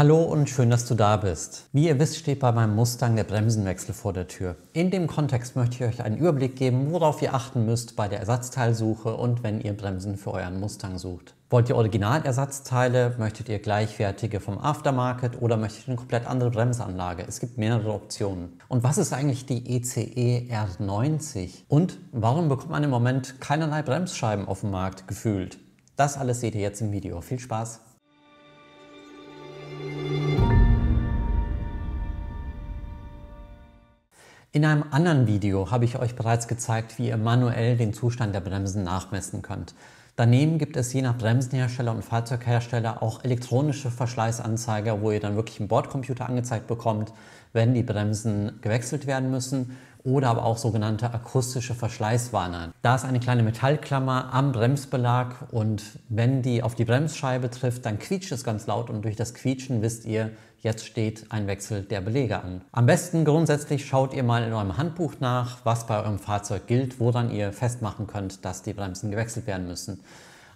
Hallo und schön, dass du da bist. Wie ihr wisst, steht bei meinem Mustang der Bremsenwechsel vor der Tür. In dem Kontext möchte ich euch einen Überblick geben, worauf ihr achten müsst bei der Ersatzteilsuche und wenn ihr Bremsen für euren Mustang sucht. Wollt ihr Originalersatzteile? Möchtet ihr gleichwertige vom Aftermarket oder möchtet ihr eine komplett andere Bremsanlage? Es gibt mehrere Optionen. Und was ist eigentlich die ECE R90? Und warum bekommt man im Moment keinerlei Bremsscheiben auf dem Markt gefühlt? Das alles seht ihr jetzt im Video. Viel Spaß! In einem anderen Video habe ich euch bereits gezeigt, wie ihr manuell den Zustand der Bremsen nachmessen könnt. Daneben gibt es je nach Bremsenhersteller und Fahrzeughersteller auch elektronische Verschleißanzeiger, wo ihr dann wirklich im Bordcomputer angezeigt bekommt, wenn die Bremsen gewechselt werden müssen oder aber auch sogenannte akustische Verschleißwarner. Da ist eine kleine Metallklammer am Bremsbelag und wenn die auf die Bremsscheibe trifft, dann quietscht es ganz laut und durch das Quietschen wisst ihr, jetzt steht ein Wechsel der Belege an. Am besten grundsätzlich schaut ihr mal in eurem Handbuch nach, was bei eurem Fahrzeug gilt, woran ihr festmachen könnt, dass die Bremsen gewechselt werden müssen.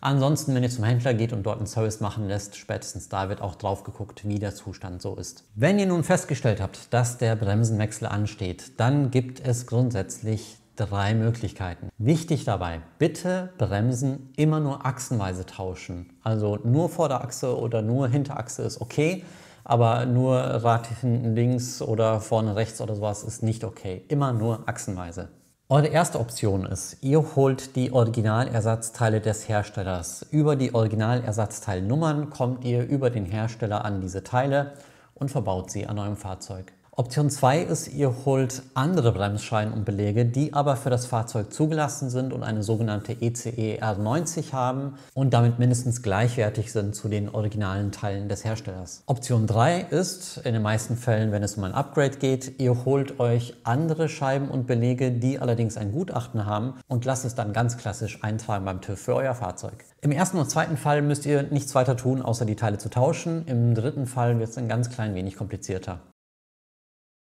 Ansonsten, wenn ihr zum Händler geht und dort einen Service machen lässt, spätestens da wird auch drauf geguckt, wie der Zustand so ist. Wenn ihr nun festgestellt habt, dass der Bremsenwechsel ansteht, dann gibt es grundsätzlich drei Möglichkeiten. Wichtig dabei, bitte Bremsen immer nur achsenweise tauschen. Also nur Vorderachse oder nur Hinterachse ist okay, aber nur Rad hinten links oder vorne rechts oder sowas ist nicht okay. Immer nur achsenweise. Eure erste Option ist, ihr holt die Originalersatzteile des Herstellers. Über die Originalersatzteilnummern kommt ihr über den Hersteller an diese Teile und verbaut sie an eurem Fahrzeug. Option 2 ist, ihr holt andere Bremsscheiben und Belege, die aber für das Fahrzeug zugelassen sind und eine sogenannte ECE R90 haben und damit mindestens gleichwertig sind zu den originalen Teilen des Herstellers. Option 3 ist, in den meisten Fällen, wenn es um ein Upgrade geht, ihr holt euch andere Scheiben und Belege, die allerdings ein Gutachten haben und lasst es dann ganz klassisch eintragen beim TÜV für euer Fahrzeug. Im ersten und zweiten Fall müsst ihr nichts weiter tun, außer die Teile zu tauschen. Im dritten Fall wird es ein ganz klein wenig komplizierter.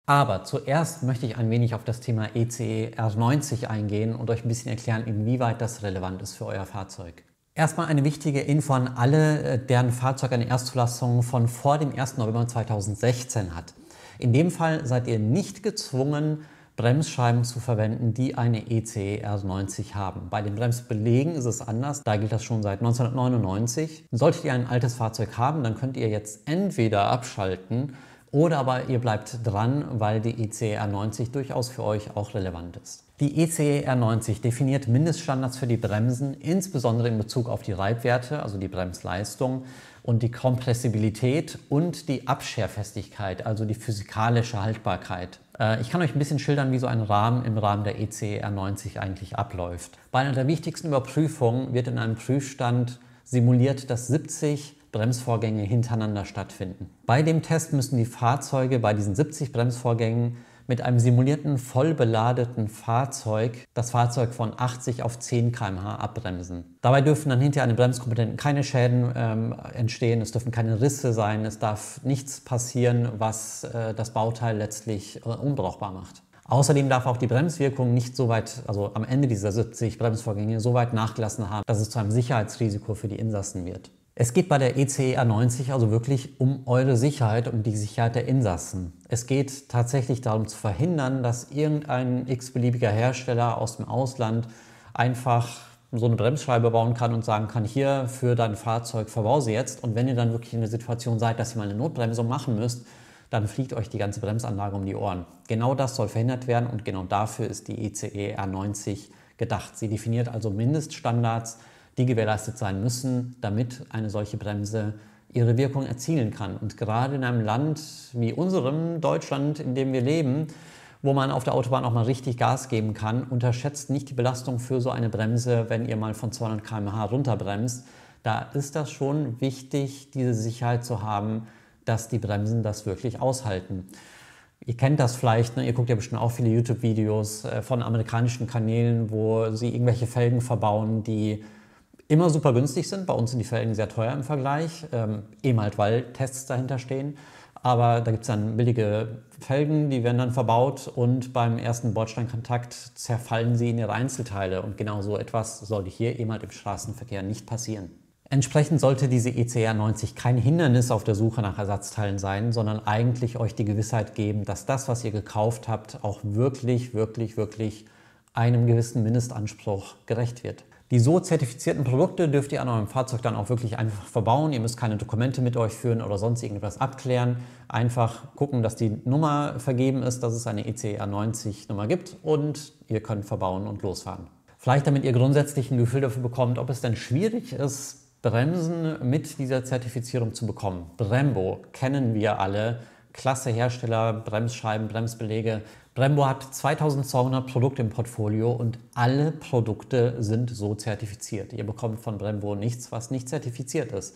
Aber zuerst möchte ich ein wenig auf das Thema ECE R90 eingehen und euch ein bisschen erklären, inwieweit das relevant ist für euer Fahrzeug. Erstmal eine wichtige Info an alle, äh, deren Fahrzeug eine Erstzulassung von vor dem 1. November 2016 hat. In dem Fall seid ihr nicht gezwungen, Bremsscheiben zu verwenden, die eine ECE R90 haben. Bei den Bremsbelegen ist es anders, da gilt das schon seit 1999. Solltet ihr ein altes Fahrzeug haben, dann könnt ihr jetzt entweder abschalten, oder aber ihr bleibt dran, weil die ECR 90 durchaus für euch auch relevant ist. Die ECR 90 definiert Mindeststandards für die Bremsen, insbesondere in Bezug auf die Reibwerte, also die Bremsleistung und die Kompressibilität und die Abscherfestigkeit, also die physikalische Haltbarkeit. Äh, ich kann euch ein bisschen schildern, wie so ein Rahmen im Rahmen der ECR 90 eigentlich abläuft. Bei einer der wichtigsten Überprüfungen wird in einem Prüfstand simuliert, dass 70 Bremsvorgänge hintereinander stattfinden. Bei dem Test müssen die Fahrzeuge bei diesen 70 Bremsvorgängen mit einem simulierten voll beladeten Fahrzeug das Fahrzeug von 80 auf 10 km/h abbremsen. Dabei dürfen dann hinter einem Bremskomponenten keine Schäden ähm, entstehen, es dürfen keine Risse sein, es darf nichts passieren, was äh, das Bauteil letztlich äh, unbrauchbar macht. Außerdem darf auch die Bremswirkung nicht so weit, also am Ende dieser 70 Bremsvorgänge, so weit nachgelassen haben, dass es zu einem Sicherheitsrisiko für die Insassen wird. Es geht bei der ECE A90 also wirklich um eure Sicherheit und die Sicherheit der Insassen. Es geht tatsächlich darum zu verhindern, dass irgendein x-beliebiger Hersteller aus dem Ausland einfach so eine Bremsscheibe bauen kann und sagen kann, hier für dein Fahrzeug verbau sie jetzt. Und wenn ihr dann wirklich in der Situation seid, dass ihr mal eine Notbremsung machen müsst, dann fliegt euch die ganze Bremsanlage um die Ohren. Genau das soll verhindert werden und genau dafür ist die ECE R90 e gedacht. Sie definiert also Mindeststandards, die gewährleistet sein müssen, damit eine solche Bremse ihre Wirkung erzielen kann. Und gerade in einem Land wie unserem, Deutschland, in dem wir leben, wo man auf der Autobahn auch mal richtig Gas geben kann, unterschätzt nicht die Belastung für so eine Bremse, wenn ihr mal von 200 km/h runterbremst. Da ist das schon wichtig, diese Sicherheit zu haben, dass die Bremsen das wirklich aushalten. Ihr kennt das vielleicht, ne? ihr guckt ja bestimmt auch viele YouTube-Videos äh, von amerikanischen Kanälen, wo sie irgendwelche Felgen verbauen, die immer super günstig sind. Bei uns sind die Felgen sehr teuer im Vergleich, ähm, eben eh halt, weil Tests dahinter stehen. Aber da gibt es dann billige Felgen, die werden dann verbaut und beim ersten Bordsteinkontakt zerfallen sie in ihre Einzelteile. Und genau so etwas sollte hier eben eh halt im Straßenverkehr nicht passieren. Entsprechend sollte diese ECR 90 kein Hindernis auf der Suche nach Ersatzteilen sein, sondern eigentlich euch die Gewissheit geben, dass das, was ihr gekauft habt, auch wirklich, wirklich, wirklich einem gewissen Mindestanspruch gerecht wird. Die so zertifizierten Produkte dürft ihr an eurem Fahrzeug dann auch wirklich einfach verbauen. Ihr müsst keine Dokumente mit euch führen oder sonst irgendwas abklären. Einfach gucken, dass die Nummer vergeben ist, dass es eine ECR 90 Nummer gibt und ihr könnt verbauen und losfahren. Vielleicht damit ihr grundsätzlich ein Gefühl dafür bekommt, ob es denn schwierig ist, Bremsen mit dieser Zertifizierung zu bekommen. Brembo kennen wir alle. Klasse Hersteller, Bremsscheiben, Bremsbeläge Brembo hat 2200 Produkte im Portfolio und alle Produkte sind so zertifiziert. Ihr bekommt von Brembo nichts, was nicht zertifiziert ist.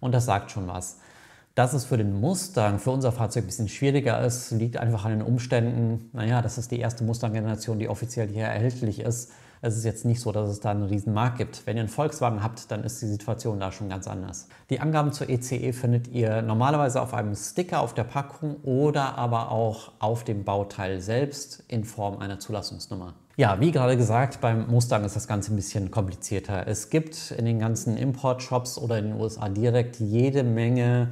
Und das sagt schon was. Dass es für den Mustang, für unser Fahrzeug ein bisschen schwieriger ist, liegt einfach an den Umständen. Naja, das ist die erste Mustang-Generation, die offiziell hier erhältlich ist. Es ist jetzt nicht so, dass es da einen riesen Markt gibt. Wenn ihr einen Volkswagen habt, dann ist die Situation da schon ganz anders. Die Angaben zur ECE e findet ihr normalerweise auf einem Sticker auf der Packung oder aber auch auf dem Bauteil selbst in Form einer Zulassungsnummer. Ja, wie gerade gesagt, beim Mustang ist das Ganze ein bisschen komplizierter. Es gibt in den ganzen Importshops oder in den USA direkt jede Menge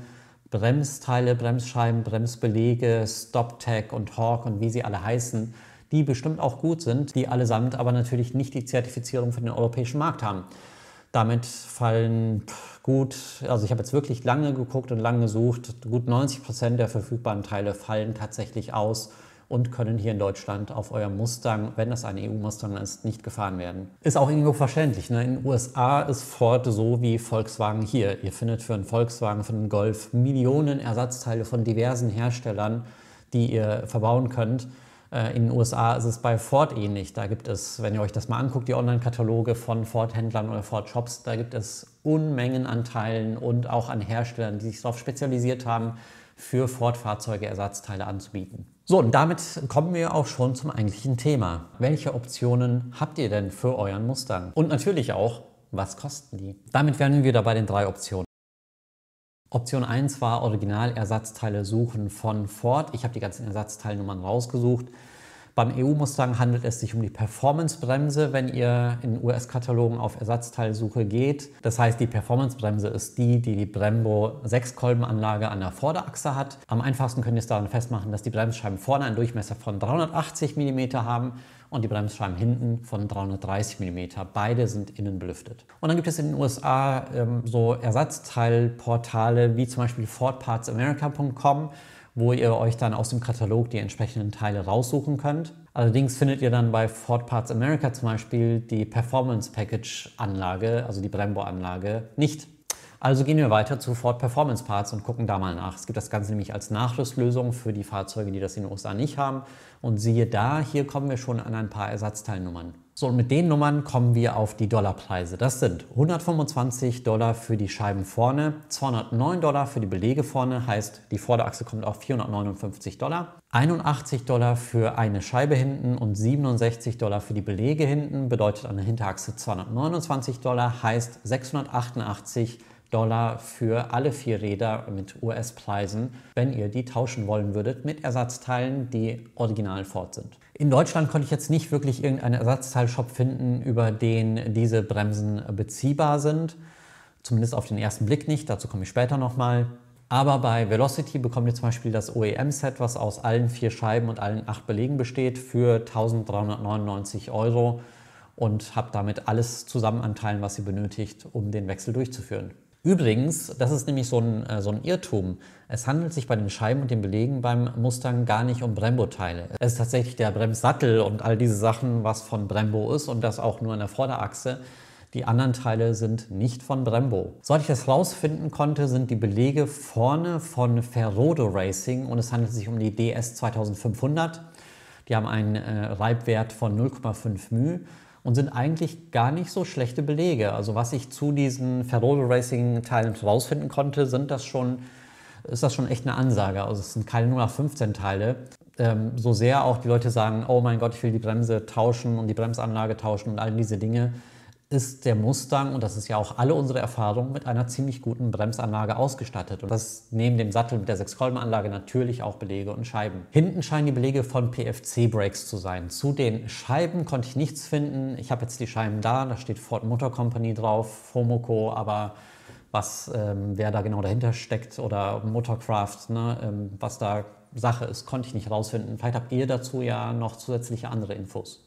Bremsteile, Bremsscheiben, Bremsbelege, StopTag und Hawk und wie sie alle heißen die bestimmt auch gut sind, die allesamt aber natürlich nicht die Zertifizierung für den europäischen Markt haben. Damit fallen gut, also ich habe jetzt wirklich lange geguckt und lange gesucht, gut 90 Prozent der verfügbaren Teile fallen tatsächlich aus und können hier in Deutschland auf eurem Mustang, wenn das ein EU-Mustang ist, nicht gefahren werden. Ist auch irgendwo verständlich. Ne? In den USA ist Ford so wie Volkswagen hier. Ihr findet für einen Volkswagen, für einen Golf Millionen Ersatzteile von diversen Herstellern, die ihr verbauen könnt. Äh, in den USA ist es bei Ford ähnlich. Da gibt es, wenn ihr euch das mal anguckt, die Online-Kataloge von Ford-Händlern oder Ford-Shops, da gibt es Unmengen an Teilen und auch an Herstellern, die sich darauf spezialisiert haben, für Ford-Fahrzeuge Ersatzteile anzubieten. So, und damit kommen wir auch schon zum eigentlichen Thema. Welche Optionen habt ihr denn für euren Mustang? Und natürlich auch, was kosten die? Damit wären wir wieder bei den drei Optionen. Option 1 war Originalersatzteile suchen von Ford. Ich habe die ganzen Ersatzteilnummern rausgesucht. Beim EU-Mustang handelt es sich um die Performance-Bremse, wenn ihr in US-Katalogen auf Ersatzteilsuche geht. Das heißt, die Performance-Bremse ist die, die die Brembo 6-Kolbenanlage an der Vorderachse hat. Am einfachsten könnt ihr es daran festmachen, dass die Bremsscheiben vorne einen Durchmesser von 380 mm haben und die Bremsscheiben hinten von 330 mm. Beide sind innen belüftet. Und dann gibt es in den USA ähm, so Ersatzteilportale wie zum Beispiel FordPartsAmerica.com wo ihr euch dann aus dem Katalog die entsprechenden Teile raussuchen könnt. Allerdings findet ihr dann bei Ford Parts America zum Beispiel die Performance Package Anlage, also die Brembo-Anlage, nicht. Also gehen wir weiter zu Ford Performance Parts und gucken da mal nach. Es gibt das Ganze nämlich als Nachrüstlösung für die Fahrzeuge, die das in den USA nicht haben. Und siehe da, hier kommen wir schon an ein paar Ersatzteilnummern. So, und mit den Nummern kommen wir auf die Dollarpreise. Das sind 125 Dollar für die Scheiben vorne, 209 Dollar für die Belege vorne, heißt die Vorderachse kommt auf 459 Dollar, 81 Dollar für eine Scheibe hinten und 67 Dollar für die Belege hinten, bedeutet an der Hinterachse 229 Dollar, heißt 688 Dollar Dollar für alle vier Räder mit US-Preisen, wenn ihr die tauschen wollen würdet mit Ersatzteilen, die original fort sind. In Deutschland konnte ich jetzt nicht wirklich irgendeinen Ersatzteilshop finden, über den diese Bremsen beziehbar sind. Zumindest auf den ersten Blick nicht, dazu komme ich später nochmal. Aber bei Velocity bekommt ihr zum Beispiel das OEM-Set, was aus allen vier Scheiben und allen acht Belegen besteht, für 1399 Euro und habt damit alles zusammen an Teilen, was ihr benötigt, um den Wechsel durchzuführen. Übrigens, das ist nämlich so ein, äh, so ein Irrtum. Es handelt sich bei den Scheiben und den Belegen beim Mustang gar nicht um Brembo-Teile. Es ist tatsächlich der Bremssattel und all diese Sachen, was von Brembo ist und das auch nur in der Vorderachse. Die anderen Teile sind nicht von Brembo. Soweit ich das rausfinden konnte, sind die Belege vorne von Ferrodo Racing und es handelt sich um die DS 2500. Die haben einen äh, Reibwert von 0,5 μ und sind eigentlich gar nicht so schlechte Belege. Also was ich zu diesen Ferrolo Racing Teilen herausfinden konnte, sind das schon, ist das schon echt eine Ansage. Also es sind keine 15 Teile. Ähm, so sehr auch die Leute sagen, oh mein Gott, ich will die Bremse tauschen und die Bremsanlage tauschen und all diese Dinge ist der Mustang, und das ist ja auch alle unsere Erfahrung, mit einer ziemlich guten Bremsanlage ausgestattet. Und das neben dem Sattel mit der Sechskolbenanlage natürlich auch Belege und Scheiben. Hinten scheinen die Belege von PFC Brakes zu sein. Zu den Scheiben konnte ich nichts finden. Ich habe jetzt die Scheiben da, da steht Ford Motor Company drauf, Fomoco, aber was, ähm, wer da genau dahinter steckt oder Motorcraft, ne, ähm, was da Sache ist, konnte ich nicht rausfinden. Vielleicht habt ihr dazu ja noch zusätzliche andere Infos.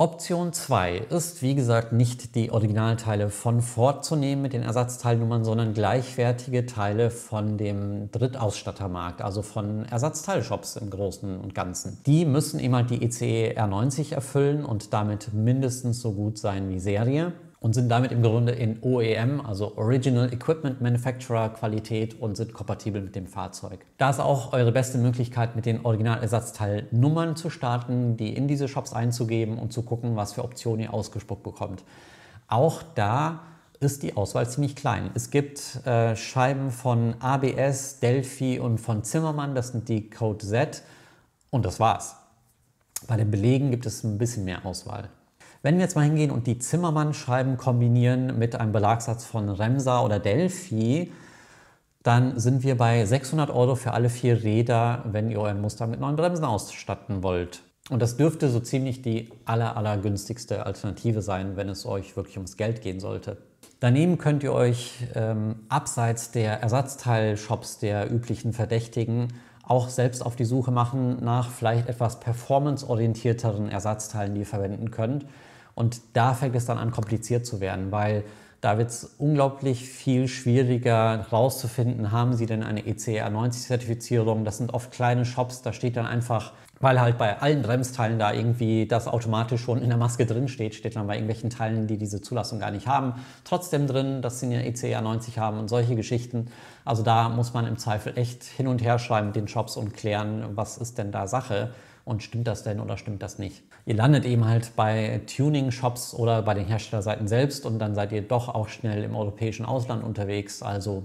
Option 2 ist, wie gesagt, nicht die Originalteile von Ford zu nehmen mit den Ersatzteilnummern, sondern gleichwertige Teile von dem Drittausstattermarkt, also von Ersatzteilshops im Großen und Ganzen. Die müssen eben halt die ECE R90 erfüllen und damit mindestens so gut sein wie Serie und sind damit im Grunde in OEM, also Original Equipment Manufacturer Qualität und sind kompatibel mit dem Fahrzeug. Da ist auch eure beste Möglichkeit, mit den Originalersatzteilnummern zu starten, die in diese Shops einzugeben und zu gucken, was für Optionen ihr ausgespuckt bekommt. Auch da ist die Auswahl ziemlich klein. Es gibt äh, Scheiben von ABS, Delphi und von Zimmermann, das sind die Code Z und das war's. Bei den Belegen gibt es ein bisschen mehr Auswahl. Wenn wir jetzt mal hingehen und die Zimmermann-Scheiben kombinieren mit einem Belagsatz von Remsa oder Delphi, dann sind wir bei 600 Euro für alle vier Räder, wenn ihr euren Muster mit neuen Bremsen ausstatten wollt. Und das dürfte so ziemlich die aller, aller günstigste Alternative sein, wenn es euch wirklich ums Geld gehen sollte. Daneben könnt ihr euch ähm, abseits der Ersatzteilshops der üblichen Verdächtigen auch selbst auf die Suche machen nach vielleicht etwas performanceorientierteren Ersatzteilen, die ihr verwenden könnt. Und da fängt es dann an, kompliziert zu werden, weil da wird es unglaublich viel schwieriger herauszufinden, haben sie denn eine ECR 90-Zertifizierung. Das sind oft kleine Shops, da steht dann einfach, weil halt bei allen Bremsteilen da irgendwie das automatisch schon in der Maske drin steht, steht dann bei irgendwelchen Teilen, die diese Zulassung gar nicht haben, trotzdem drin, dass sie eine ECR 90 haben und solche Geschichten. Also da muss man im Zweifel echt hin und her schreiben mit den Shops und klären, was ist denn da Sache und stimmt das denn oder stimmt das nicht. Ihr landet eben halt bei Tuning-Shops oder bei den Herstellerseiten selbst und dann seid ihr doch auch schnell im europäischen Ausland unterwegs. Also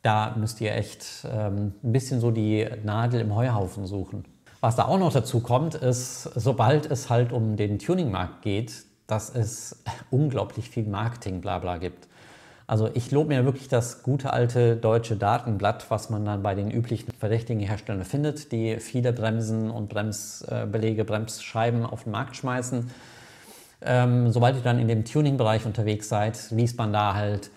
da müsst ihr echt ähm, ein bisschen so die Nadel im Heuhaufen suchen. Was da auch noch dazu kommt, ist, sobald es halt um den Tuning-Markt geht, dass es unglaublich viel Marketing-Blabla gibt. Also ich lobe mir wirklich das gute alte deutsche Datenblatt, was man dann bei den üblichen verdächtigen Herstellern findet, die viele Bremsen und Bremsbelege, Bremsscheiben auf den Markt schmeißen. Ähm, sobald ihr dann in dem Tuning-Bereich unterwegs seid, liest man da halt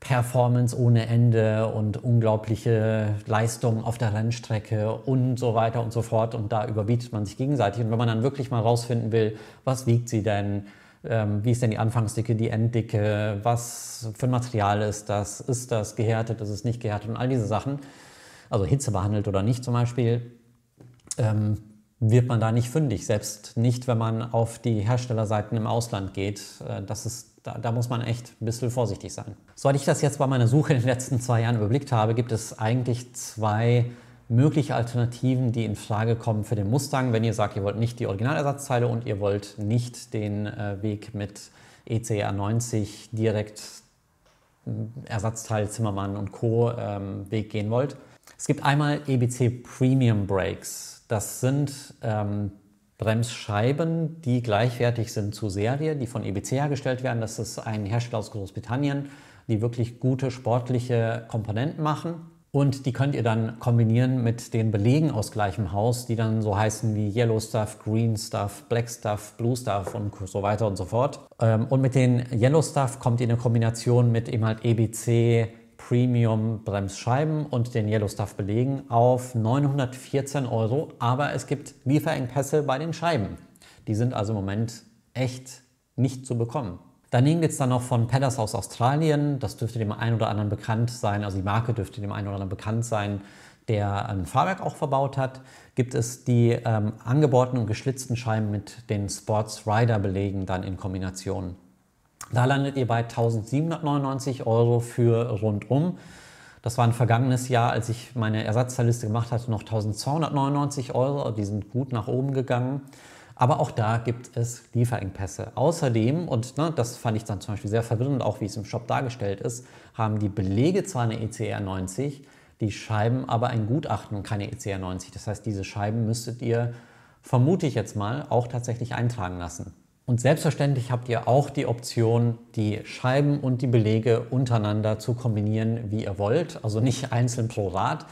Performance ohne Ende und unglaubliche Leistung auf der Rennstrecke und so weiter und so fort. Und da überbietet man sich gegenseitig. Und wenn man dann wirklich mal rausfinden will, was wiegt sie denn, ähm, wie ist denn die Anfangsdicke, die Enddicke, was für ein Material ist das, ist das gehärtet, ist es nicht gehärtet und all diese Sachen, also Hitze behandelt oder nicht zum Beispiel, ähm, wird man da nicht fündig, selbst nicht, wenn man auf die Herstellerseiten im Ausland geht. Äh, das ist, da, da muss man echt ein bisschen vorsichtig sein. Soweit ich das jetzt bei meiner Suche in den letzten zwei Jahren überblickt habe, gibt es eigentlich zwei mögliche Alternativen, die in Frage kommen für den Mustang, wenn ihr sagt, ihr wollt nicht die Originalersatzteile und ihr wollt nicht den äh, Weg mit eca 90 direkt äh, Ersatzteil Zimmermann und Co. Ähm, Weg gehen wollt. Es gibt einmal EBC Premium Brakes. Das sind ähm, Bremsscheiben, die gleichwertig sind zur Serie, die von EBC hergestellt werden. Das ist ein Hersteller aus Großbritannien, die wirklich gute sportliche Komponenten machen und die könnt ihr dann kombinieren mit den Belegen aus gleichem Haus, die dann so heißen wie Yellow Stuff, Green Stuff, Black Stuff, Blue Stuff und so weiter und so fort. Ähm, und mit den Yellow Stuff kommt ihr in eine Kombination mit eben halt EBC, Premium Bremsscheiben und den Yellow Stuff Belegen auf 914 Euro. Aber es gibt Lieferengpässe bei den Scheiben. Die sind also im Moment echt nicht zu bekommen. Daneben gibt es dann noch von Palace aus Australien, das dürfte dem einen oder anderen bekannt sein, also die Marke dürfte dem einen oder anderen bekannt sein, der ein ähm, Fahrwerk auch verbaut hat, gibt es die ähm, angebauten und geschlitzten Scheiben mit den Sports Rider Belegen dann in Kombination. Da landet ihr bei 1799 Euro für rundum. Das war ein vergangenes Jahr, als ich meine Ersatzteilliste gemacht hatte, noch 1299 Euro. Die sind gut nach oben gegangen. Aber auch da gibt es Lieferengpässe. Außerdem, und ne, das fand ich dann zum Beispiel sehr verwirrend, auch wie es im Shop dargestellt ist, haben die Belege zwar eine ECR 90, die Scheiben aber ein Gutachten und keine ECR 90. Das heißt, diese Scheiben müsstet ihr, vermute ich jetzt mal, auch tatsächlich eintragen lassen. Und selbstverständlich habt ihr auch die Option, die Scheiben und die Belege untereinander zu kombinieren, wie ihr wollt. Also nicht einzeln pro Rad,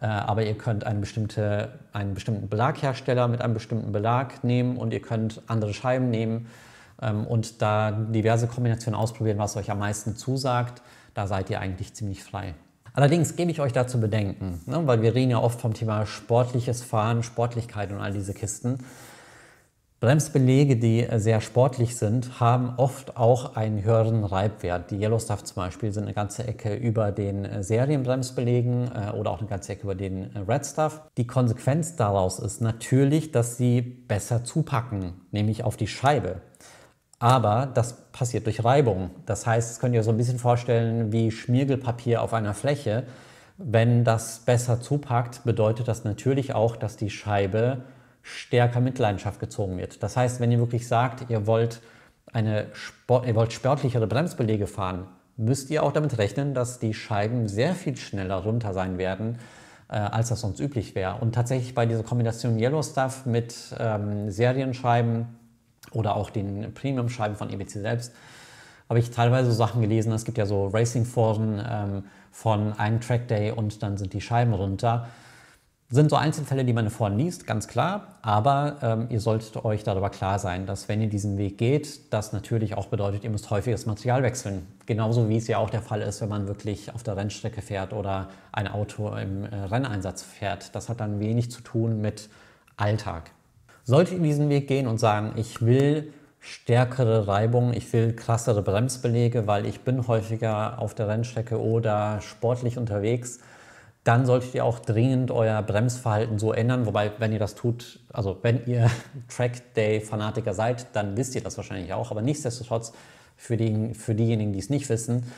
äh, aber ihr könnt eine bestimmte, einen bestimmten Belaghersteller mit einem bestimmten Belag nehmen und ihr könnt andere Scheiben nehmen ähm, und da diverse Kombinationen ausprobieren, was euch am meisten zusagt. Da seid ihr eigentlich ziemlich frei. Allerdings gebe ich euch dazu Bedenken, ne? weil wir reden ja oft vom Thema sportliches Fahren, Sportlichkeit und all diese Kisten. Bremsbelege, die sehr sportlich sind, haben oft auch einen höheren Reibwert. Die Yellowstuff zum Beispiel sind eine ganze Ecke über den äh, Serienbremsbelägen äh, oder auch eine ganze Ecke über den äh, Red Die Konsequenz daraus ist natürlich, dass sie besser zupacken, nämlich auf die Scheibe. Aber das passiert durch Reibung. Das heißt, das könnt ihr so ein bisschen vorstellen wie Schmiergelpapier auf einer Fläche. Wenn das besser zupackt, bedeutet das natürlich auch, dass die Scheibe stärker Mitleidenschaft gezogen wird. Das heißt, wenn ihr wirklich sagt, ihr wollt, eine Sport, ihr wollt sportlichere Bremsbelege fahren, müsst ihr auch damit rechnen, dass die Scheiben sehr viel schneller runter sein werden, äh, als das sonst üblich wäre. Und tatsächlich bei dieser Kombination Yellow Stuff mit ähm, Serienscheiben oder auch den Premium-Scheiben von EBC selbst, habe ich teilweise so Sachen gelesen. Es gibt ja so Racing-Foren ähm, von einem Track Day und dann sind die Scheiben runter. Sind so Einzelfälle, die man vorne liest, ganz klar, aber ähm, ihr solltet euch darüber klar sein, dass wenn ihr diesen Weg geht, das natürlich auch bedeutet, ihr müsst häufiges Material wechseln. Genauso wie es ja auch der Fall ist, wenn man wirklich auf der Rennstrecke fährt oder ein Auto im äh, Renneinsatz fährt. Das hat dann wenig zu tun mit Alltag. Solltet ihr diesen Weg gehen und sagen, ich will stärkere Reibung, ich will krassere Bremsbelege, weil ich bin häufiger auf der Rennstrecke oder sportlich unterwegs, bin, dann solltet ihr auch dringend euer Bremsverhalten so ändern. Wobei, wenn ihr das tut, also wenn ihr Track Day Fanatiker seid, dann wisst ihr das wahrscheinlich auch. Aber nichtsdestotrotz, für, die, für diejenigen, die es nicht wissen,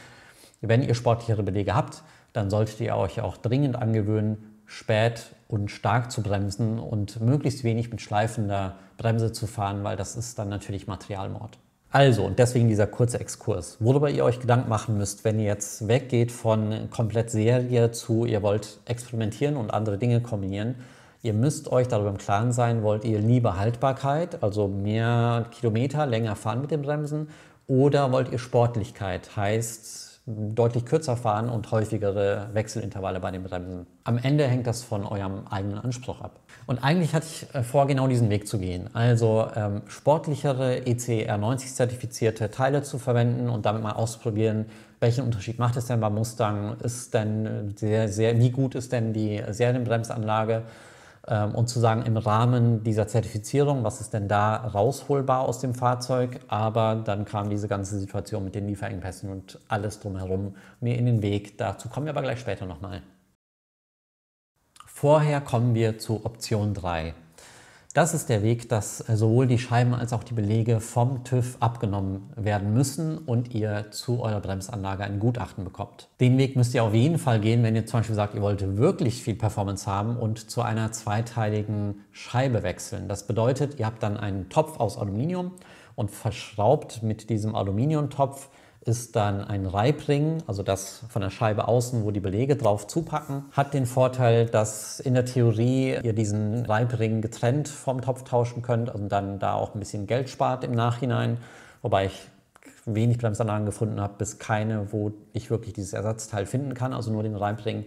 wenn ihr sportlichere Belege habt, dann solltet ihr euch auch dringend angewöhnen, spät und stark zu bremsen und möglichst wenig mit schleifender Bremse zu fahren, weil das ist dann natürlich Materialmord. Also, und deswegen dieser kurze Exkurs. Worüber ihr euch Gedanken machen müsst, wenn ihr jetzt weggeht von komplett Serie zu, ihr wollt experimentieren und andere Dinge kombinieren, Ihr müsst euch darüber im Klaren sein, wollt ihr lieber Haltbarkeit, also mehr Kilometer, länger fahren mit den Bremsen, oder wollt ihr Sportlichkeit, heißt deutlich kürzer fahren und häufigere Wechselintervalle bei den Bremsen. Am Ende hängt das von eurem eigenen Anspruch ab. Und eigentlich hatte ich äh, vor, genau diesen Weg zu gehen. Also ähm, sportlichere ECR 90 zertifizierte Teile zu verwenden und damit mal auszuprobieren, welchen Unterschied macht es denn bei Mustang? Ist denn äh, sehr, sehr, wie gut ist denn die äh, Serienbremsanlage? Ähm, und zu sagen, im Rahmen dieser Zertifizierung, was ist denn da rausholbar aus dem Fahrzeug? Aber dann kam diese ganze Situation mit den Lieferengpässen und alles drumherum mir in den Weg. Dazu kommen wir aber gleich später nochmal. Vorher kommen wir zu Option 3. Das ist der Weg, dass äh, sowohl die Scheiben als auch die Belege vom TÜV abgenommen werden müssen und ihr zu eurer Bremsanlage ein Gutachten bekommt. Den Weg müsst ihr auf jeden Fall gehen, wenn ihr zum Beispiel sagt, ihr wollt wirklich viel Performance haben und zu einer zweiteiligen Scheibe wechseln. Das bedeutet, ihr habt dann einen Topf aus Aluminium und verschraubt mit diesem Aluminiumtopf ist dann ein Reibring, also das von der Scheibe außen, wo die Belege drauf zupacken. Hat den Vorteil, dass in der Theorie ihr diesen Reibring getrennt vom Topf tauschen könnt und dann da auch ein bisschen Geld spart im Nachhinein. Wobei ich wenig Bremsanlagen gefunden habe, bis keine, wo ich wirklich dieses Ersatzteil finden kann, also nur den Reibring.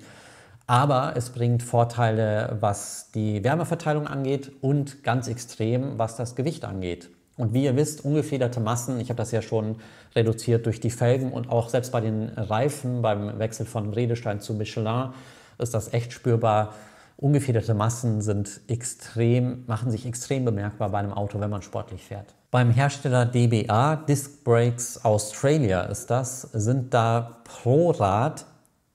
Aber es bringt Vorteile, was die Wärmeverteilung angeht und ganz extrem, was das Gewicht angeht. Und wie ihr wisst, ungefederte Massen, ich habe das ja schon reduziert durch die Felgen und auch selbst bei den Reifen, beim Wechsel von Redestein zu Michelin, ist das echt spürbar. Ungefederte Massen sind extrem, machen sich extrem bemerkbar bei einem Auto, wenn man sportlich fährt. Beim Hersteller DBA, Disc Brakes Australia ist das, sind da pro Rad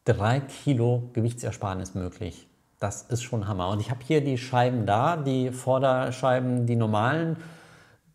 3 Kilo Gewichtsersparnis möglich. Das ist schon Hammer. Und ich habe hier die Scheiben da, die Vorderscheiben, die normalen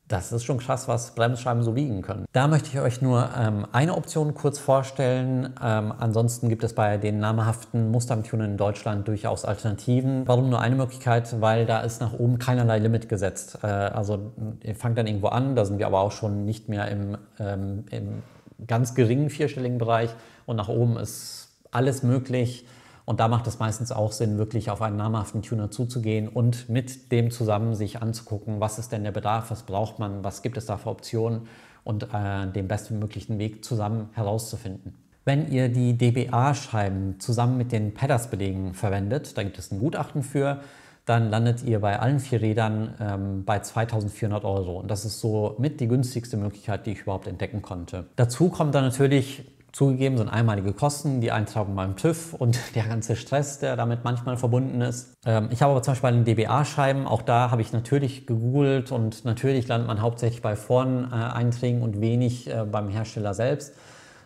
das ist schon krass, was Bremsscheiben so wiegen können. Da möchte ich euch nur ähm, eine Option kurz vorstellen. Ähm, ansonsten gibt es bei den namhaften Mustang-Tunern in Deutschland durchaus Alternativen. Warum nur eine Möglichkeit? Weil da ist nach oben keinerlei Limit gesetzt. Äh, also ihr fangt dann irgendwo an, da sind wir aber auch schon nicht mehr im, ähm, im ganz geringen vierstelligen Bereich und nach oben ist alles möglich und da macht es meistens auch Sinn, wirklich auf einen namhaften Tuner zuzugehen und mit dem zusammen sich anzugucken, was ist denn der Bedarf, was braucht man, was gibt es da für Optionen und äh, den bestmöglichen Weg zusammen herauszufinden. Wenn ihr die DBA-Scheiben zusammen mit den Pedals-Belegen verwendet, da gibt es ein Gutachten für, dann landet ihr bei allen vier Rädern ähm, bei 2400 Euro. Und das ist so mit die günstigste Möglichkeit, die ich überhaupt entdecken konnte. Dazu kommt dann natürlich Zugegeben sind einmalige Kosten, die Eintragung beim TÜV und der ganze Stress, der damit manchmal verbunden ist. Ähm, ich habe aber zum Beispiel bei den DBA-Scheiben, auch da habe ich natürlich gegoogelt und natürlich landet man hauptsächlich bei foren und wenig äh, beim Hersteller selbst.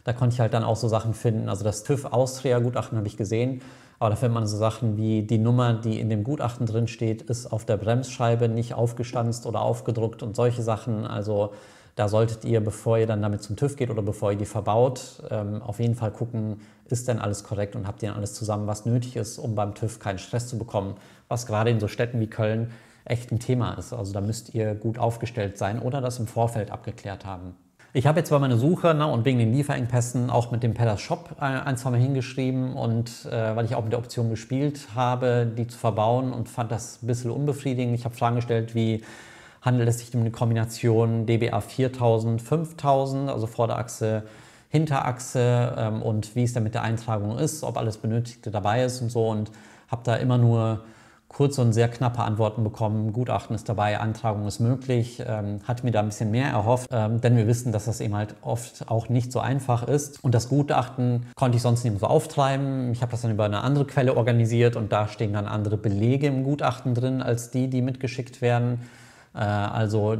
Da konnte ich halt dann auch so Sachen finden. Also das TÜV-Austria-Gutachten habe ich gesehen, aber da findet man so Sachen wie die Nummer, die in dem Gutachten drin steht, ist auf der Bremsscheibe nicht aufgestanzt oder aufgedruckt und solche Sachen. Also da solltet ihr, bevor ihr dann damit zum TÜV geht oder bevor ihr die verbaut, ähm, auf jeden Fall gucken, ist denn alles korrekt und habt ihr alles zusammen, was nötig ist, um beim TÜV keinen Stress zu bekommen, was gerade in so Städten wie Köln echt ein Thema ist. Also da müsst ihr gut aufgestellt sein oder das im Vorfeld abgeklärt haben. Ich habe jetzt bei meiner Suche ne, und wegen den Lieferengpässen auch mit dem Pedder Shop ein, zwei Mal hingeschrieben und äh, weil ich auch mit der Option gespielt habe, die zu verbauen und fand das ein bisschen unbefriedigend. Ich habe Fragen gestellt wie, handelt es sich um eine Kombination DBA 4000, 5000, also Vorderachse, Hinterachse ähm, und wie es dann mit der Eintragung ist, ob alles Benötigte dabei ist und so und habe da immer nur kurze und sehr knappe Antworten bekommen. Gutachten ist dabei, Eintragung ist möglich. Ähm, hat mir da ein bisschen mehr erhofft, ähm, denn wir wissen, dass das eben halt oft auch nicht so einfach ist. Und das Gutachten konnte ich sonst nicht mehr so auftreiben. Ich habe das dann über eine andere Quelle organisiert und da stehen dann andere Belege im Gutachten drin als die, die mitgeschickt werden. Äh, also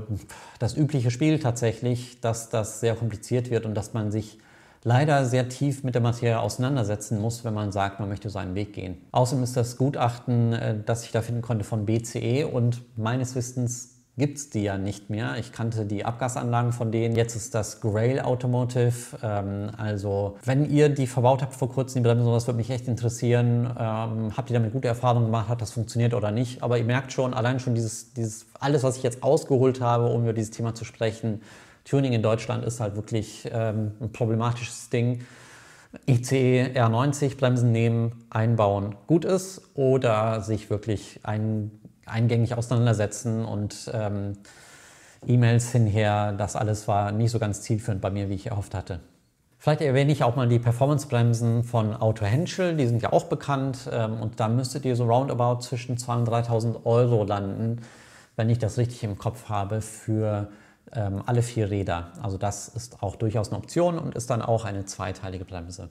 das übliche Spiel tatsächlich, dass das sehr kompliziert wird und dass man sich leider sehr tief mit der Materie auseinandersetzen muss, wenn man sagt, man möchte seinen Weg gehen. Außerdem ist das Gutachten, äh, das ich da finden konnte von BCE und meines Wissens gibt es die ja nicht mehr. Ich kannte die Abgasanlagen von denen. Jetzt ist das Grail Automotive. Ähm, also, wenn ihr die verbaut habt vor kurzem, die Bremsen, das würde mich echt interessieren. Ähm, habt ihr damit gute Erfahrungen gemacht? Hat das funktioniert oder nicht? Aber ihr merkt schon, allein schon dieses, dieses, alles, was ich jetzt ausgeholt habe, um über dieses Thema zu sprechen. Tuning in Deutschland ist halt wirklich ähm, ein problematisches Ding. ICE R90 Bremsen nehmen, einbauen, gut ist oder sich wirklich einen eingängig auseinandersetzen und ähm, E-Mails hinher. Das alles war nicht so ganz zielführend bei mir, wie ich erhofft hatte. Vielleicht erwähne ich auch mal die Performance-Bremsen von Auto Henschel, die sind ja auch bekannt ähm, und da müsstet ihr so roundabout zwischen 2.000 und 3.000 Euro landen, wenn ich das richtig im Kopf habe, für ähm, alle vier Räder. Also das ist auch durchaus eine Option und ist dann auch eine zweiteilige Bremse.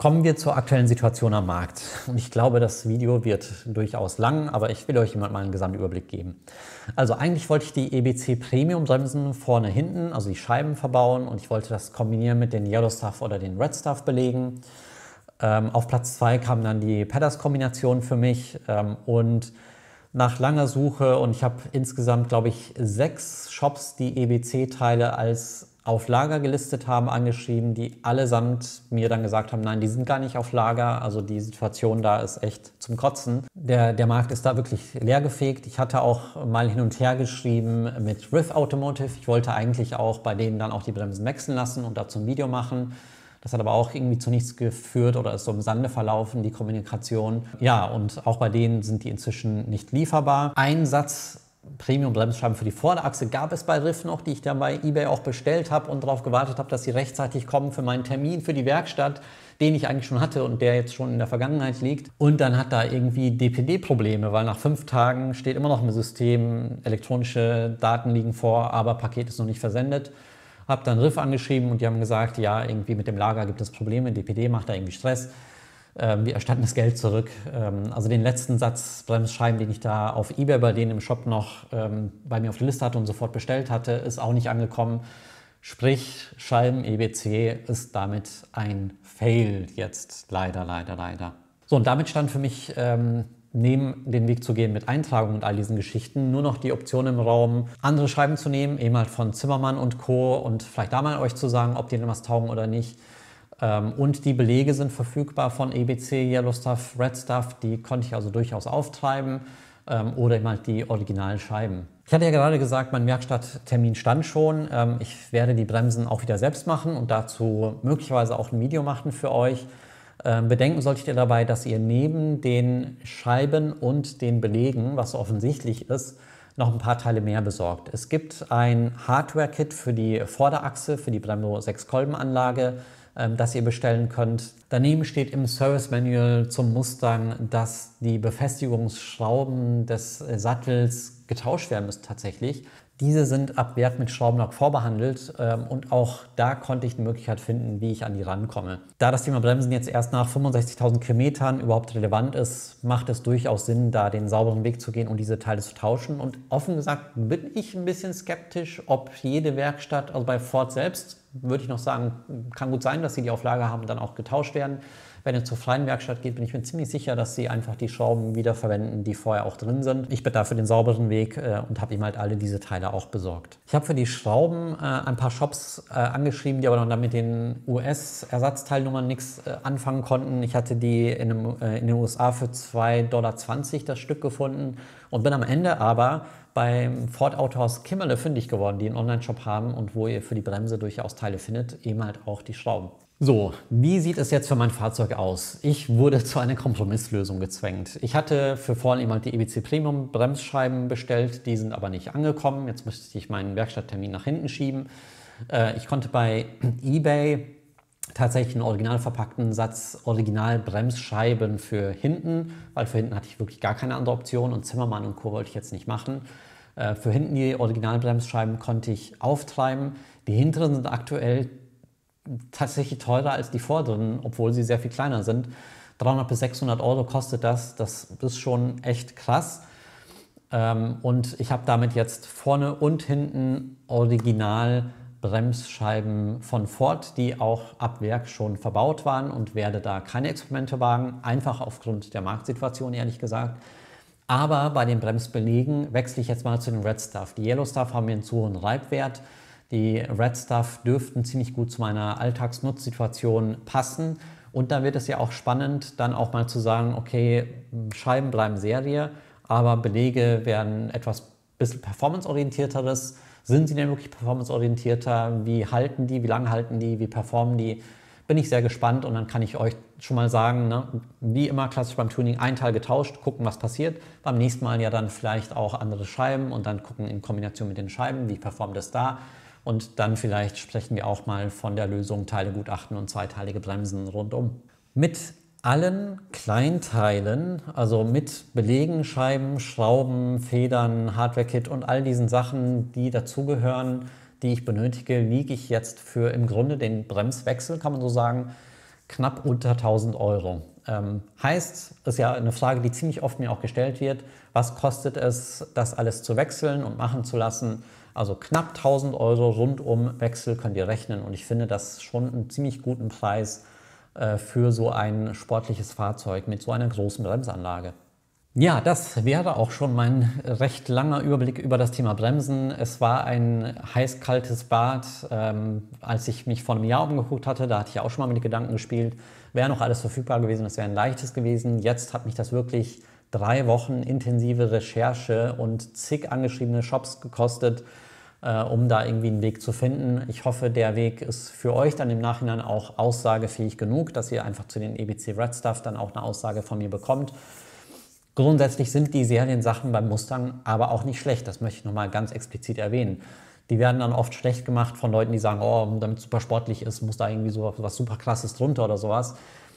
Kommen wir zur aktuellen Situation am Markt. Und ich glaube, das Video wird durchaus lang, aber ich will euch mal einen Gesamtüberblick geben. Also eigentlich wollte ich die EBC Premium Bremsen vorne hinten, also die Scheiben verbauen und ich wollte das kombinieren mit den Yellow Stuff oder den Red Stuff belegen. Ähm, auf Platz 2 kam dann die Pedders Kombination für mich ähm, und nach langer Suche und ich habe insgesamt, glaube ich, sechs Shops, die EBC-Teile als auf Lager gelistet haben, angeschrieben, die allesamt mir dann gesagt haben, nein, die sind gar nicht auf Lager. Also die Situation da ist echt zum Kotzen. Der, der Markt ist da wirklich leergefegt. Ich hatte auch mal hin und her geschrieben mit Riff Automotive. Ich wollte eigentlich auch bei denen dann auch die Bremsen wechseln lassen und dazu ein Video machen. Das hat aber auch irgendwie zu nichts geführt oder ist so im Sande verlaufen, die Kommunikation. Ja, und auch bei denen sind die inzwischen nicht lieferbar. Ein Satz Premium-Bremsscheiben für die Vorderachse gab es bei Riff noch, die ich dann bei eBay auch bestellt habe und darauf gewartet habe, dass sie rechtzeitig kommen für meinen Termin für die Werkstatt, den ich eigentlich schon hatte und der jetzt schon in der Vergangenheit liegt. Und dann hat da irgendwie DPD-Probleme, weil nach fünf Tagen steht immer noch im System, elektronische Daten liegen vor, aber Paket ist noch nicht versendet. Hab dann Riff angeschrieben und die haben gesagt, ja, irgendwie mit dem Lager gibt es Probleme, DPD macht da irgendwie Stress. Ähm, wir erstatten das Geld zurück. Ähm, also den letzten Satz Bremsscheiben, den ich da auf eBay bei denen im Shop noch ähm, bei mir auf der Liste hatte und sofort bestellt hatte, ist auch nicht angekommen. Sprich, Scheiben EBC ist damit ein Fail jetzt. Leider, leider, leider. So, und damit stand für mich neben den Weg zu gehen mit Eintragung und all diesen Geschichten, nur noch die Option im Raum, andere Scheiben zu nehmen, eben halt von Zimmermann und Co. und vielleicht da mal euch zu sagen, ob die denn was taugen oder nicht. Ähm, und die Belege sind verfügbar von EBC, Yellow Stuff, Red Stuff. Die konnte ich also durchaus auftreiben ähm, oder eben halt die originalen Scheiben. Ich hatte ja gerade gesagt, mein Werkstatttermin stand schon. Ähm, ich werde die Bremsen auch wieder selbst machen und dazu möglicherweise auch ein Video machen für euch. bedenken solltet ihr dabei, dass ihr neben den Scheiben und den Belegen, was offensichtlich ist, noch ein paar Teile mehr besorgt. Es gibt ein Hardware-Kit für die Vorderachse, für die Brembo 6-Kolben-Anlage ähm, das ihr bestellen könnt. Daneben steht im Service Manual zum Mustang, dass die Befestigungsschrauben des äh, Sattels getauscht werden müssen tatsächlich. Diese sind ab Wert mit Schraubenlock vorbehandelt ähm, und auch da konnte ich eine Möglichkeit finden, wie ich an die rankomme. Da das Thema Bremsen jetzt erst nach 65.000 Kilometern überhaupt relevant ist, macht es durchaus Sinn, da den sauberen Weg zu gehen und diese Teile zu tauschen. Und offen gesagt bin ich ein bisschen skeptisch, ob jede Werkstatt, also bei Ford selbst, würde ich noch sagen, kann gut sein, dass sie die Auflage haben und dann auch getauscht werden. Wenn ihr zur freien Werkstatt geht, bin ich mir ziemlich sicher, dass sie einfach die Schrauben wiederverwenden, die vorher auch drin sind. Ich bin dafür den sauberen Weg äh, und habe ihm halt alle diese Teile auch besorgt. Ich habe für die Schrauben äh, ein paar Shops äh, angeschrieben, die aber noch dann mit den US-Ersatzteilnummern nichts äh, anfangen konnten. Ich hatte die in, einem, äh, in den USA für 2,20 Dollar das Stück gefunden und bin am Ende aber beim Ford Autohaus Kimmerle fündig geworden, die einen Online-Shop haben und wo ihr für die Bremse durchaus Teile findet, eben halt auch die Schrauben. So, wie sieht es jetzt für mein Fahrzeug aus? Ich wurde zu einer Kompromisslösung gezwängt. Ich hatte für vorhin eben halt die EBC Premium Bremsscheiben bestellt, die sind aber nicht angekommen. Jetzt müsste ich meinen Werkstatttermin nach hinten schieben. Äh, ich konnte bei eBay tatsächlich einen original verpackten Satz Originalbremsscheiben für hinten, weil für hinten hatte ich wirklich gar keine andere Option und Zimmermann und Co. wollte ich jetzt nicht machen. Äh, für hinten die Originalbremsscheiben konnte ich auftreiben. Die hinteren sind aktuell tatsächlich teurer als die vorderen, obwohl sie sehr viel kleiner sind. 300 bis 600 Euro kostet das. Das ist schon echt krass. Ähm, und ich habe damit jetzt vorne und hinten original Bremsscheiben von Ford, die auch ab Werk schon verbaut waren und werde da keine Experimente wagen, einfach aufgrund der Marktsituation ehrlich gesagt. Aber bei den Bremsbelegen wechsle ich jetzt mal zu den Red Stuff. Die Yellow Stuff haben einen zu hohen Reibwert. Die Red Stuff dürften ziemlich gut zu meiner Alltagsnutzsituation passen. Und dann wird es ja auch spannend, dann auch mal zu sagen, okay, Scheiben bleiben Serie, aber Belege werden etwas bisschen performanceorientierteres sind sie denn wirklich performanceorientierter? Wie halten die? Wie lange halten die? Wie performen die? Bin ich sehr gespannt und dann kann ich euch schon mal sagen, ne, wie immer klassisch beim Tuning, ein Teil getauscht, gucken, was passiert. Beim nächsten Mal ja dann vielleicht auch andere Scheiben und dann gucken in Kombination mit den Scheiben, wie performt es da. Und dann vielleicht sprechen wir auch mal von der Lösung Teile gutachten und zweiteilige Bremsen rundum. Mit allen Kleinteilen, also mit Belegen, Scheiben, Schrauben, Federn, Hardware-Kit und all diesen Sachen, die dazugehören, die ich benötige, liege ich jetzt für im Grunde den Bremswechsel, kann man so sagen, knapp unter 1000 Euro. Ähm, heißt, ist ja eine Frage, die ziemlich oft mir auch gestellt wird, was kostet es, das alles zu wechseln und machen zu lassen? Also knapp 1000 Euro rundum Wechsel könnt ihr rechnen und ich finde das schon einen ziemlich guten Preis äh, für so ein sportliches Fahrzeug mit so einer großen Bremsanlage. Ja, das wäre auch schon mein recht langer Überblick über das Thema Bremsen. Es war ein heiß-kaltes Bad. Ähm, als ich mich vor einem Jahr umgeguckt hatte, da hatte ich auch schon mal mit den Gedanken gespielt, wäre noch alles verfügbar gewesen, das wäre ein leichtes gewesen. Jetzt hat mich das wirklich drei Wochen intensive Recherche und zig angeschriebene Shops gekostet äh, um da irgendwie einen Weg zu finden. Ich hoffe, der Weg ist für euch dann im Nachhinein auch aussagefähig genug, dass ihr einfach zu den EBC Red Stuff dann auch eine Aussage von mir bekommt. Grundsätzlich sind die Seriensachen beim Mustang aber auch nicht schlecht. Das möchte ich nochmal ganz explizit erwähnen. Die werden dann oft schlecht gemacht von Leuten, die sagen, oh, damit es super sportlich ist, muss da irgendwie so was super Klasses drunter oder sowas.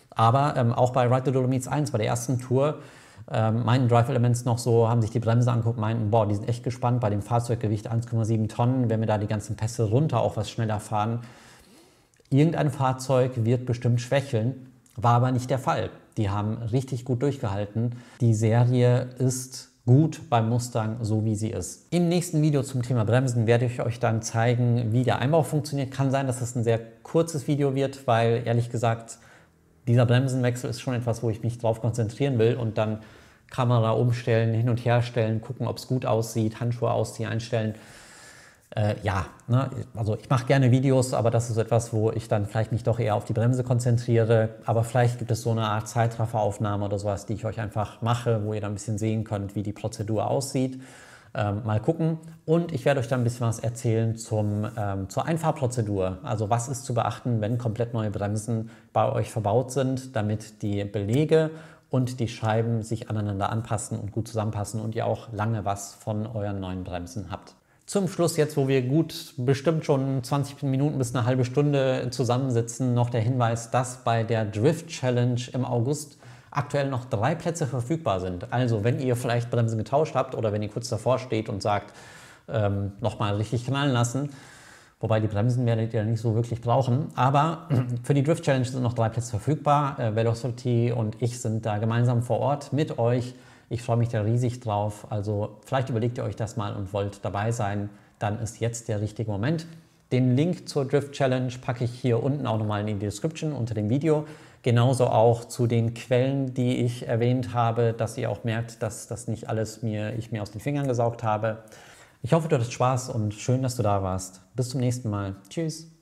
Aber ähm, auch bei Ride the Dolomites 1, bei der ersten Tour, ähm, meinten Drive Elements noch so, haben sich die Bremse angeguckt, meinten, boah, die sind echt gespannt bei dem Fahrzeuggewicht 1,7 Tonnen, wenn wir da die ganzen Pässe runter auch was schneller fahren. Irgendein Fahrzeug wird bestimmt schwächeln, war aber nicht der Fall. Die haben richtig gut durchgehalten. Die Serie ist gut beim Mustang, so wie sie ist. Im nächsten Video zum Thema Bremsen werde ich euch dann zeigen, wie der Einbau funktioniert. Kann sein, dass es ein sehr kurzes Video wird, weil ehrlich gesagt, dieser Bremsenwechsel ist schon etwas, wo ich mich drauf konzentrieren will und dann Kamera umstellen, hin und her stellen, gucken, ob es gut aussieht, Handschuhe ausziehen, einstellen. Äh, ja, ne? also ich mache gerne Videos, aber das ist etwas, wo ich dann vielleicht mich doch eher auf die Bremse konzentriere. Aber vielleicht gibt es so eine Art Zeitrafferaufnahme oder sowas, die ich euch einfach mache, wo ihr dann ein bisschen sehen könnt, wie die Prozedur aussieht. Ähm, mal gucken. Und ich werde euch dann ein bisschen was erzählen zum, ähm, zur Einfahrprozedur. Also was ist zu beachten, wenn komplett neue Bremsen bei euch verbaut sind, damit die Belege und die Scheiben sich aneinander anpassen und gut zusammenpassen und ihr auch lange was von euren neuen Bremsen habt. Zum Schluss jetzt, wo wir gut bestimmt schon 20 Minuten bis eine halbe Stunde zusammensitzen, noch der Hinweis, dass bei der Drift Challenge im August aktuell noch drei Plätze verfügbar sind. Also wenn ihr vielleicht Bremsen getauscht habt oder wenn ihr kurz davor steht und sagt, ähm, nochmal richtig knallen lassen, wobei die Bremsen werdet ihr nicht so wirklich brauchen. Aber für die Drift Challenge sind noch drei Plätze verfügbar. Äh, Velocity und ich sind da gemeinsam vor Ort mit euch. Ich freue mich da riesig drauf. Also vielleicht überlegt ihr euch das mal und wollt dabei sein. Dann ist jetzt der richtige Moment. Den Link zur Drift Challenge packe ich hier unten auch nochmal in die Description unter dem Video. Genauso auch zu den Quellen, die ich erwähnt habe, dass ihr auch merkt, dass das nicht alles mir, ich mir aus den Fingern gesaugt habe. Ich hoffe, du hattest Spaß und schön, dass du da warst. Bis zum nächsten Mal. Tschüss.